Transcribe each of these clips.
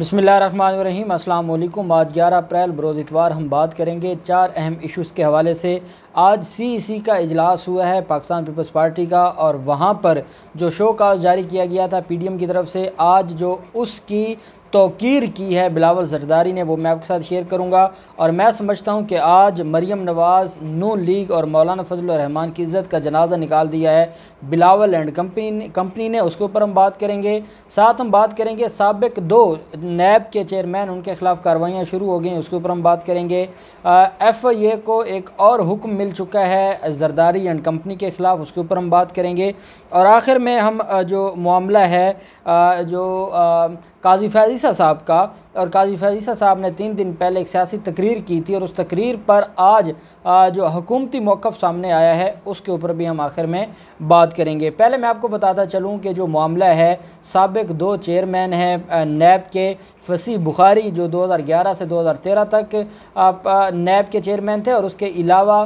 अस्सलाम वालेकुम आज 11 अप्रैल बरोज़ इतवार हम बात करेंगे चार अहम इश्यूज़ के हवाले से आज सीईसी का इजलास हुआ है पाकिस्तान पीपल्स पार्टी का और वहाँ पर जो शो काज जारी किया गया था पीडीएम की तरफ से आज जो उसकी तोकीर की है बिलावल जरदारी ने वो मैं आपके साथ शेयर करूँगा और मैं समझता हूँ कि आज मरीम नवाज़ नू लीग और मौलाना रहमान की इज़्ज़त का जनाजा निकाल दिया है बिलावल एंड कंपनी कंपनी ने उसके ऊपर हम बात करेंगे साथ हम बात करेंगे सबक दो नैब के चेयरमैन उनके ख़िलाफ़ कार्रवाइयाँ शुरू हो गई उसके ऊपर हम बात करेंगे एफ़ आई ए को एक और हुक्म मिल चुका है जरदारी एंड कंपनी के ख़िलाफ़ उसके ऊपर हम बात करेंगे और आखिर में हम जो मामला है जो काजी फैजीसा साहब का और काजी फैजीसा साहब ने तीन दिन पहले एक सियासी तकरीर की थी और उस तकरीर पर आज जो हकूमती मौक़ सामने आया है उसके ऊपर भी हम आखिर में बात करेंगे पहले मैं आपको बताता चलूँ कि जो मामला है सबक दो चेयरमैन हैं नैब के फसी बुखारी जो दो हज़ार ग्यारह से दो हज़ार तेरह तक नैब के चेयरमैन थे और उसके अलावा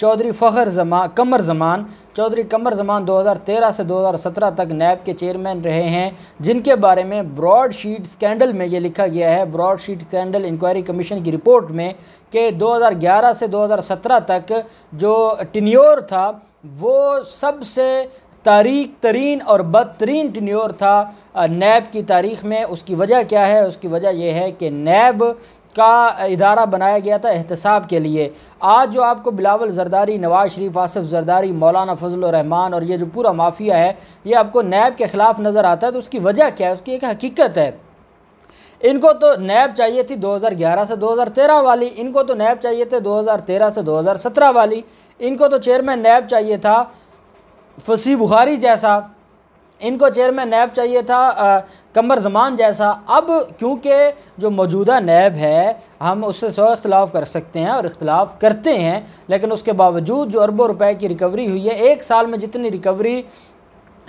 चौधरी फ़खर जमा कमर जमान चौधरी कमर जमान 2013 से 2017 तक नैब के चेयरमैन रहे हैं जिनके बारे में ब्रॉड शीट स्कैंडल में ये लिखा गया है Broadsheet scandal inquiry commission की रिपोर्ट में कि 2011 से 2017 तक जो टिन्योर था वो सबसे तारीख तरीन और बदतरीन टिन्योर था नैब की तारीख में उसकी वजह क्या है उसकी वजह यह है कि नैब का इदारा बनाया गया था एहतसाब के लिए आज जो आपको बिलावल जरदारी नवाज़ शरीफ आसफ़ जरदारी मौलाना फजल रहमान और ये जो पूरा माफिया है ये आपको नैब के ख़िलाफ़ नज़र आता है तो उसकी वजह क्या है उसकी एक हकीकत है इनको तो नैब चाहिए थी 2011 से 2013 वाली इनको तो नैब चाहिए थे 2013 से 2017 वाली इनको तो चेयरमैन नैब चाहिए था फसी बुखारी जैसा इनको चेयरमैन नैब चाहिए था आ, कमर जमान जैसा अब क्योंकि जो मौजूदा नैब है हम उससे सौ इख्तलाफ कर सकते हैं और इख्तलाफ करते हैं लेकिन उसके बावजूद जो अरबों रुपए की रिकवरी हुई है एक साल में जितनी रिकवरी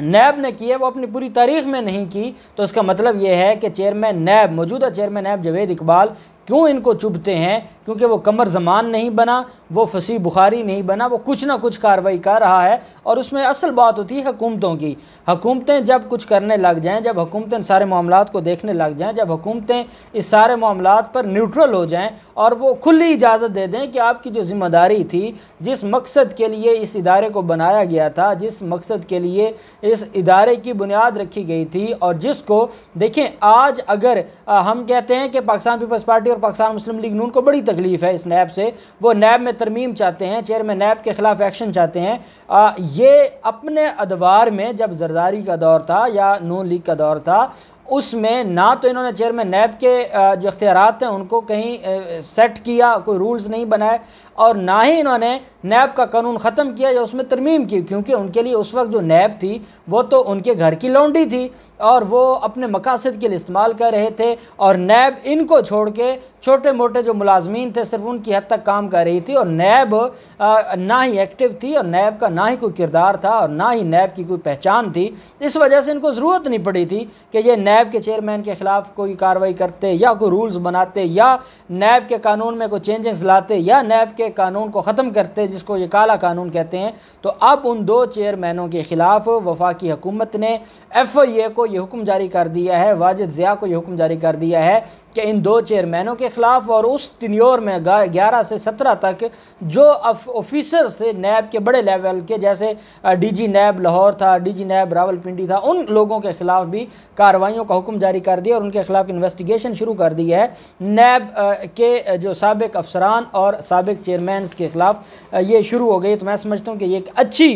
नैब ने की है वो अपनी पूरी तारीख में नहीं की तो इसका मतलब ये है कि चेयरमैन नैब मौजूदा चेयरमैन नैब जवेद इकबाल क्यों इनको चुभते हैं क्योंकि वो कमर जमान नहीं बना वो फसी बुखारी नहीं बना वो कुछ ना कुछ कार्रवाई कर रहा है और उसमें असल बात होती है हुकूमतों की हुकूमतें जब कुछ करने लग जाएं जब हुकूमतें सारे मामला को देखने लग जाएं जब हुकूमतें इस सारे मामला पर न्यूट्रल हो जाएं और वो खुली इजाज़त दे दें कि आपकी जो ज़िम्मेदारी थी जिस मकसद के लिए इस इदारे को बनाया गया था जिस मकसद के लिए इस इदारे की बुनियाद रखी गई थी और जिसको देखें आज अगर हम कहते हैं कि पाकिस्तान पीपल्स पार्टी पार्टी और पाकिस्तान मुस्लिम लीग नून को बड़ी तकलीफ़ है इस नैब से वो नैब में तरमीम चाहते हैं चेयरमैन नैब के ख़िलाफ़ एक्शन चाहते हैं आ, ये अपने अदवार में जब जरदारी का दौर था या नून लीग का दौर था उसमें ना तो इन्होंने चेयरमैन नैब के जो अख्तियारत हैं उनको कहीं सेट किया कोई रूल्स नहीं बनाए और ना ही इन्होंने नैब का कानून ख़त्म किया या उसमें तरमीम की क्योंकि उनके लिए उस वक्त जो नैब थी वो तो उनके घर की लौंडी थी और वो अपने मकासद के लिए इस्तेमाल कर रहे थे और नैब इनको छोड़ के छोटे मोटे जो मुलाजमीन थे सिर्फ उनकी हद तक काम कर रही थी और नैब ना ही एक्टिव थी और नैब का ना ही कोई किरदार था और ना ही नैब की कोई पहचान थी इस वजह से इनको ज़रूरत नहीं पड़ी थी कि ये नैब नैब के चेयरमैन के ख़िलाफ़ कोई कार्रवाई करते या कोई रूल्स बनाते या नैब के कानून में कोई चेंजिंग्स लाते या नैब के कानून को ख़त्म करते जिसको ये काला कानून कहते हैं तो अब उन दो चेयरमैनों के ख़िलाफ़ वफाक हुकूमत ने एफ आई ए को यह हुक्म जारी कर दिया है वाजिद ज़िया को यह हुक्म जारी कर दिया है कि इन दो चेयरमैनों के ख़िलाफ़ और उस टिन्योर में ग्यारह से सत्रह तक जो ऑफिसर्स थे नैब के बड़े लेवल के जैसे डी जी नैब लाहौर था डी जी नैब रावलपिंडी था उन लोगों के ख़िलाफ़ भी कार्रवाई का हुक्म जारी कर दिया और उनके खिलाफ इन्वेस्टिगेशन शुरू कर दी है नैब के जो सबक अफसरान और सबक चेयरमैन के ख़िलाफ़ ये शुरू हो गई तो मैं समझता हूँ कि ये एक अच्छी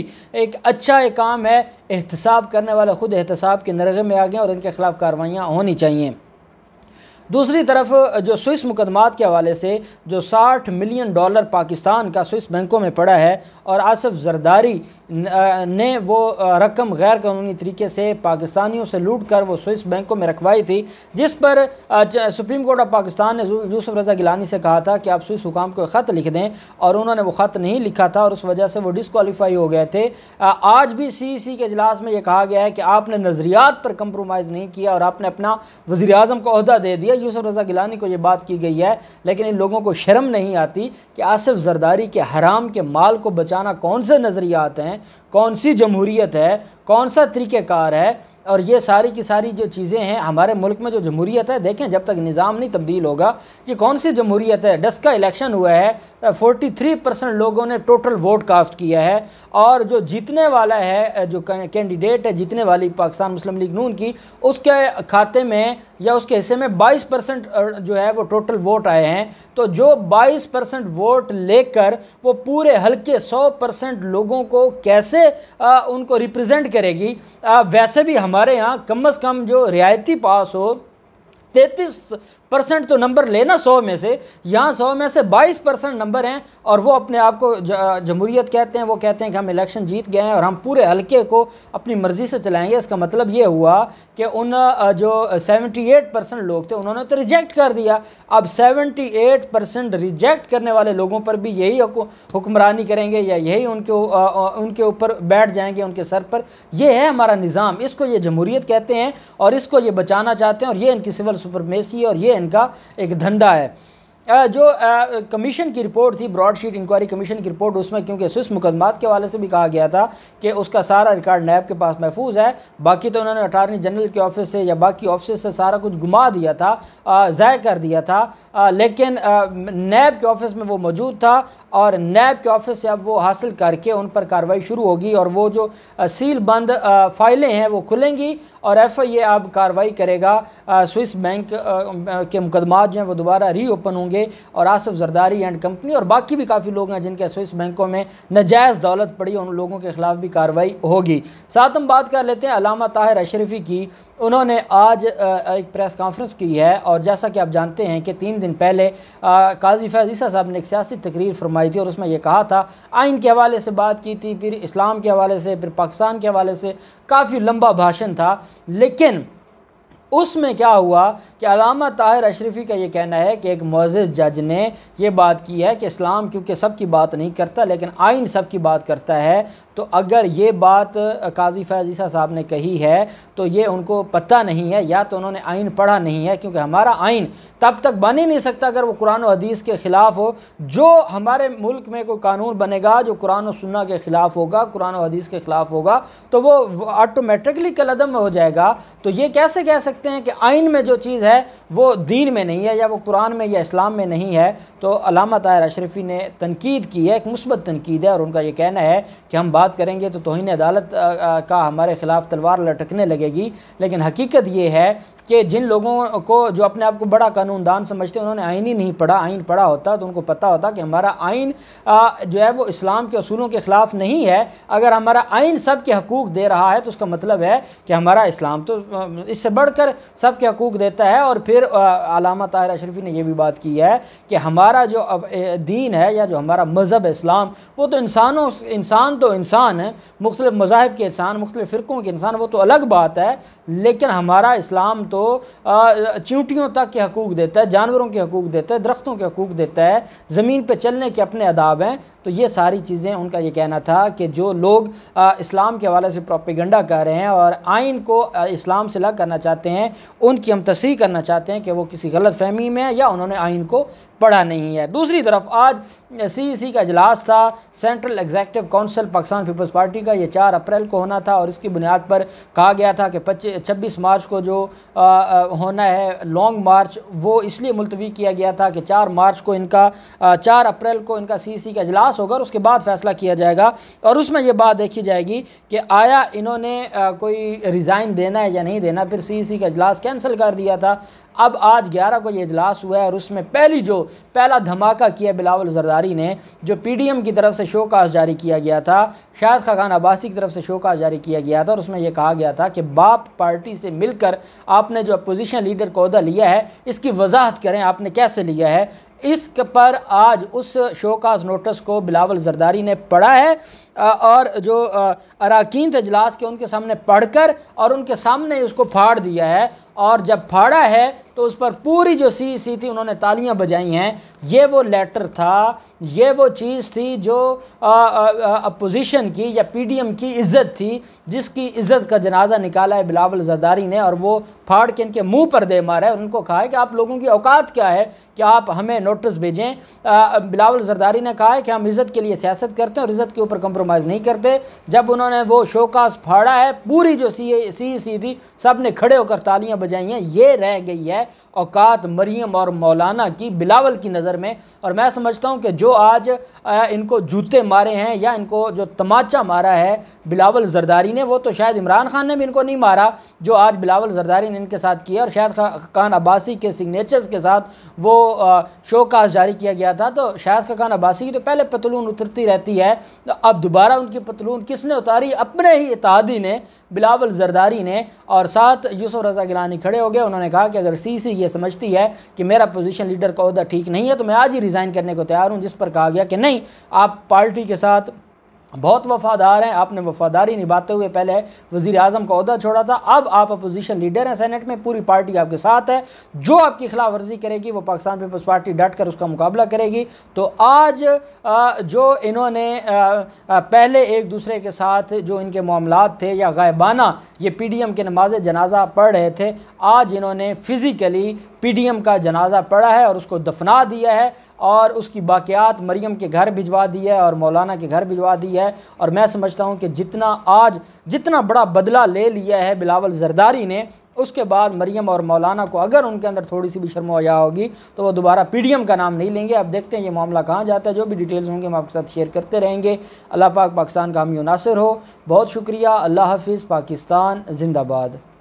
एक अच्छा एक काम है एहतसाब करने वाले ख़ुद एहतसाब के नरगे में आ गए और इनके ख़िलाफ़ कार्रवाइयाँ होनी चाहिए दूसरी तरफ जो स्विस मुकदमात के हवाले से जो 60 मिलियन डॉलर पाकिस्तान का स्विस बैंकों में पड़ा है और आसफ़ जरदारी ने वो रकम गैर कानूनी तरीके से पाकिस्तानियों से लूट कर वो स्विस बैंकों में रखवाई थी जिस पर सुप्रीम कोर्ट ऑफ पाकिस्तान ने यूसुफ रजा गिलानी से कहा था कि आप स्विस हुकाम को ख़त लिख दें और उन्होंने वो ख़त नहीं लिखा था और उस वजह से वो डिसकॉलीफाई हो गए थे आज भी सी सी के अजलास में ये कहा गया है कि आपने नज़रियात पर कंप्रोमाइज़ नहीं किया और आपने अपना वज़ी अजम को अहदा दे दिया मिर्ज़ा यूसुफ रज़ा गिलानी को ये बात की गई है लेकिन इन लोगों को शर्म नहीं आती कि आसिफ जरदारी के हराम के माल को बचाना कौन से नज़रियात हैं कौन सी जमहूरीत है कौन सा तरीक़ेकार है और ये सारी की सारी जो चीज़ें हैं हमारे मुल्क में जो जमहूरीत है देखें जब तक निज़ाम नहीं तब्दील होगा ये कौन सी जमहूरीत है डस्का का इलेक्शन हुआ है फोर्टी थ्री परसेंट लोगों ने टोटल वोट कास्ट किया है और जो जीतने वाला है जो कैंडिडेट है जीतने वाली पाकिस्तान मुस्लिम लीग नून की उसके खाते में या उसके हिस्से में बाईस परसेंट जो है वो टोटल वोट आए हैं तो जो बाईस परसेंट वोट लेकर वो पूरे हल्के सौ परसेंट लोगों को कैसे आ, उनको रिप्रजेंट करेगी वैसे भी हमारे यहाँ कम अज़ कम जो रियायती पास हो तैतीस परसेंट तो नंबर लेना सौ में से यहाँ सौ में से बाईस परसेंट नंबर हैं और वो अपने आप को जमहूरियत कहते हैं वो कहते हैं कि हम इलेक्शन जीत गए हैं और हम पूरे हलके को अपनी मर्ज़ी से चलाएंगे इसका मतलब ये हुआ कि उन जो सेवेंटी एट परसेंट लोग थे उन्होंने तो रिजेक्ट कर दिया अब सेवेंटी एट परसेंट रिजेक्ट करने वाले लोगों पर भी यही हुक्मरानी करेंगे या यही उनके उनके ऊपर बैठ जाएंगे उनके सर पर यह है हमारा निज़ाम इसको ये जमहूरियत कहते हैं और इसको ये बचाना चाहते हैं और ये इनकी सिविल सुपरमेसी और ये इनका एक धंधा है जो कमीशन की रिपोर्ट थी ब्रॉड शीट इंक्वायरी कमीशन की रिपोर्ट उसमें क्योंकि स्विस मुकदमात के वाले से भी कहा गया था कि उसका सारा रिकॉर्ड नैब के पास महफूज है बाकी तो उन्होंने अटारनी जनरल के ऑफिस से या बाकी ऑफिस से सारा कुछ घुमा दिया था ज़ाय कर दिया था आ, लेकिन नैब के ऑफिस में वो मौजूद था और नैब के ऑफिस से अब वो हासिल करके उन पर कार्रवाई शुरू होगी और वो जो सील बंद फाइलें हैं वो खुलेंगी और एफ आई ए अब कार्रवाई करेगा स्विस बैंक के मुकदमा जो हैं वो दोबारा रीओपन होंगे जाएंगे और आसफ जरदारी एंड कंपनी और बाकी भी काफ़ी लोग हैं जिनके स्विस बैंकों में नजायज़ दौलत पड़ी उन लोगों के ख़िलाफ़ भी कार्रवाई होगी साथ हम बात कर लेते हैं अलामा ताहिर अशरफी की उन्होंने आज एक प्रेस कॉन्फ्रेंस की है और जैसा कि आप जानते हैं कि तीन दिन पहले काजी फैजीसा साहब ने एक सियासी तकरीर फरमाई थी और उसमें यह कहा था आइन के हवाले से बात की थी फिर इस्लाम के हवाले से फिर पाकिस्तान के हवाले से काफ़ी लंबा भाषण था लेकिन उसमें क्या हुआ कि अलामा ताहिर अशरफी का ये कहना है कि एक मोज़ जज ने यह बात की है कि इस्लाम क्योंकि सब की बात नहीं करता लेकिन आइन सब की बात करता है तो अगर ये बात काजी फैजीसा साहब ने कही है तो ये उनको पता नहीं है या तो उन्होंने आइन पढ़ा नहीं है क्योंकि हमारा आइन तब तक बन ही नहीं सकता अगर वो कुरान हदीस के ख़िलाफ़ हो जो हमारे मुल्क में कोई कानून बनेगा जो कुरान सुन्ना के ख़िलाफ़ होगा कुरान हदीस के ख़िलाफ़ होगा तो वो ऑटोमेटिकली कलदम हो जाएगा तो ये कैसे कह सकते सकते हैं कि आइन में जो चीज़ है वो दीन में नहीं है या वो कुरान में या इस्लाम में नहीं है तो अलामा तायर अशरफी ने तनकीद की है एक मुस्बत तनकीद है और उनका ये कहना है कि हम बात करेंगे तो तोहन अदालत का हमारे ख़िलाफ़ तलवार लटकने लगेगी लेकिन हकीकत ये है कि जिन लोगों को जो अपने आप को बड़ा कानूनदान समझते हैं उन्होंने आइन ही नहीं पढ़ा आइन पढ़ा होता तो उनको पता होता कि हमारा आइन जो है वो इस्लाम के असूलों के ख़िलाफ़ नहीं है अगर हमारा आइन सब के हकूक़ दे रहा है तो उसका मतलब है कि हमारा इस्लाम तो इससे बढ़कर सबके हकूक़ देता है और फिर अलामा ताहिर अशरफी ने यह भी बात की है कि हमारा जो दीन है या जो हमारा मज़हब इस्लाम वो तो इंसानों इंसान तो इंसान है मुख्तलिफ़ मज़ाहब के इंसान मुख्तलिफ़ फ़िरक़ों के इंसान वो तो अलग बात है लेकिन हमारा इस्लाम तो चींटियों तक के हकूक़ देता है जानवरों के हकूक़ देता है दरख्तों के हकूक़ देता है ज़मीन पर चलने के अपने अदाब हैं तो ये सारी चीज़ें उनका ये कहना था कि जो लोग इस्लाम के हवाले से प्रोपेगेंडा कर रहे हैं और आइन को इस्लाम से अलग करना चाहते हैं हैं उनकी हम तस्ह करना चाहते हैं कि वो किसी गलत फहमी में है या उन्होंने आइन को पढ़ा नहीं है दूसरी तरफ आज सी सी e का अजलास था central executive council Pakistan Peoples Party का ये चार अप्रैल को होना था और इसकी बुनियाद पर कहा गया था कि पच्चीस छब्बीस मार्च को जो आ, आ, होना है लॉन्ग मार्च वो इसलिए मुलतवी किया गया था कि चार मार्च को इनका आ, चार अप्रैल को इनका सी सी e का अजलास होगा और उसके बाद फैसला किया जाएगा और उसमें यह बात देखी जाएगी कि आया इन्होंने आ, कोई रिज़ाइन देना है या नहीं देना फिर सी सी e का अजलास कैंसिल कर दिया था अब आज 11 को ये अजलास हुआ है और उसमें पहली जो पहला धमाका किया बिलावल जरदारी ने जो पीडीएम की तरफ से शोकाज जारी किया गया था शायद खान अब्बासी की तरफ से शोकाज जारी किया गया था और उसमें यह कहा गया था कि बाप पार्टी से मिलकर आपने जो अपोजिशन लीडर का अहदा लिया है इसकी वजाहत करें आपने कैसे लिया है इस पर आज उस शो काज नोटिस को बिलावल जरदारी ने पढ़ा है और जो अरकान थे इजलास के उनके सामने पढ़ कर और उनके सामने उसको फाड़ दिया है और जब फाड़ा है तो उस पर पूरी जो सी सी थी उन्होंने तालियां बजाई हैं ये वो लेटर था ये वो चीज़ थी जो अपोजिशन की या पीडीएम की इज़्ज़त थी जिसकी इज़्ज़त का जनाजा निकाला है बिलावल जरदारी ने और वो फाड़ के इनके मुंह पर दे मारा है उनको कहा है कि आप लोगों की औकात क्या है कि आप हमें नोटिस भेजें बिलावल जरदारी ने कहा है कि हम इज़्ज़त के लिए सियासत करते हैं और इज़्ज़त के ऊपर कंप्रोमाइज़ नहीं करते जब उन्होंने वो शोकास फाड़ा है पूरी जो सी सी थी सब ने खड़े होकर तालियाँ बजाई हैं ये रह गई है औकात मरीम और मौलाना की बिलावल की नज़र में और मैं समझता हूँ कि जो आज इनको जूते मारे हैं या इनको जो तमाचा मारा है बिलावल जरदारी ने वो तो शायद इमरान खान ने भी इनको नहीं मारा जो आज बिलावल जरदारी ने इनके साथ किया और शायद खान अब्बासी के सिग्नेचर्स के साथ वो शो कास्ट जारी किया गया था तो शायद खान अब्बासी की तो पहले पतलून उतरती रहती है तो अब दोबारा उनकी पतलून किसने उतारी अपने ही इतिहादी ने बिलावल जरदारी ने और साथ यूसुफ रजा गिलानी खड़े हो गए उन्होंने कहा कि अगर सी गलती से ये समझती है कि मेरा पोजीशन लीडर का अहदा ठीक नहीं है तो मैं आज ही रिज़ाइन करने को तैयार हूँ जिस पर कहा गया कि नहीं आप पार्टी के साथ बहुत वफादार हैं आपने वफादारी निभाते हुए पहले वज़ी अजम का अहदा छोड़ा था अब आप अपोजिशन लीडर हैं सेनेट में पूरी पार्टी आपके साथ है जो आपकी खिलाफ वर्जी करेगी वो पाकिस्तान पीपल्स पार्टी डट कर उसका मुकाबला करेगी तो आज जो इन्होंने पहले एक दूसरे के साथ जो इनके मामला थे या गायबाना ये पी डी एम के नमाज जनाजा पढ़ रहे थे आज इन्होंने फ़िज़िकली पी डी एम का जनाजा पढ़ा है और उसको दफना दिया है और उसकी बाक़ियात मरीम के घर भिजवा दी है और मौलाना के घर भिजवा दी है और मैं समझता हूँ कि जितना आज जितना बड़ा बदला ले लिया है बिलावल जरदारी ने उसके बाद मरीम और मौलाना को अगर उनके अंदर थोड़ी सी भी शर्मोया होगी तो वो दोबारा पीडीएम का नाम नहीं लेंगे अब देखते हैं ये मामला कहाँ जाता है जो भी डिटेल्स होंगे हम आपके साथ शेयर करते रहेंगे अल्लाह पाक पाकिस्तान का हमी नासिर हो बहुत शुक्रिया अल्लाह हाफिज़ पाकिस्तान जिंदाबाद